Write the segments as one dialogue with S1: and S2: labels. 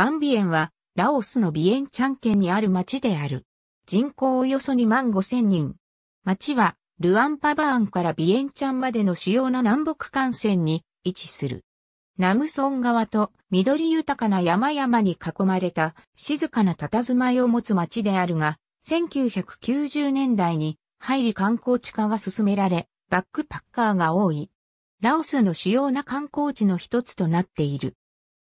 S1: バンビエンは、ラオスのビエンチャン県にある町である。人口およそ2万5千人。町は、ルアンパバーンからビエンチャンまでの主要な南北幹線に位置する。ナムソン川と緑豊かな山々に囲まれた静かな佇まいを持つ町であるが、1990年代に入り観光地化が進められ、バックパッカーが多い。ラオスの主要な観光地の一つとなっている。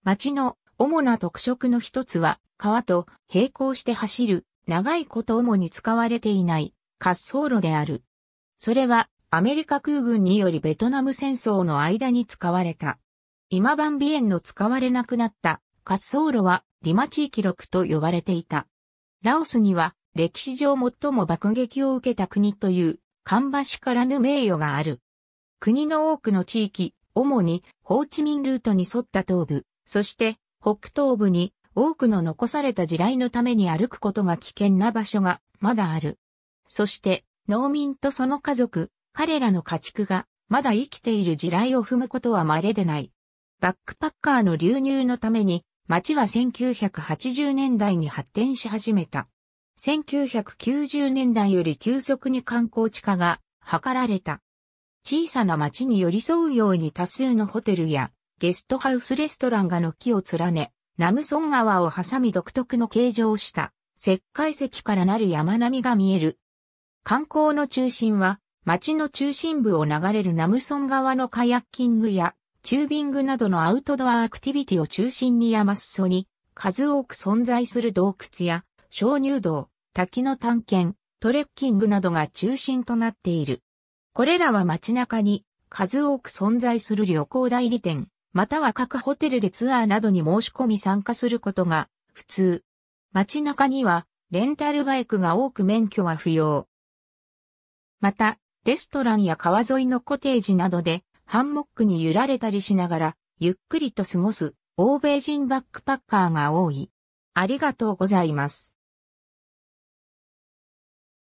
S1: 町の主な特色の一つは、川と並行して走る、長いこと主に使われていない滑走路である。それは、アメリカ空軍によりベトナム戦争の間に使われた。今晩ンビエンの使われなくなった滑走路はリマ地域録と呼ばれていた。ラオスには歴史上最も爆撃を受けた国という、芳しからぬ名誉がある。国の多くの地域、主にホーチミンルートに沿った東部、そして北東部に多くの残された地雷のために歩くことが危険な場所がまだある。そして農民とその家族、彼らの家畜がまだ生きている地雷を踏むことは稀でない。バックパッカーの流入のために町は1980年代に発展し始めた。1990年代より急速に観光地化が図られた。小さな町に寄り添うように多数のホテルやゲストハウスレストランが軒を連ね、ナムソン川を挟み独特の形状をした石灰石からなる山並みが見える。観光の中心は、町の中心部を流れるナムソン川のカヤッキングや、チュービングなどのアウトドアアクティビティを中心に山裾に、数多く存在する洞窟や、鍾乳洞、滝の探検、トレッキングなどが中心となっている。これらは街中に、数多く存在する旅行代理店、または各ホテルでツアーなどに申し込み参加することが普通。街中にはレンタルバイクが多く免許は不要。また、レストランや川沿いのコテージなどでハンモックに揺られたりしながらゆっくりと過ごす欧米人バックパッカーが多い。ありがとうございます。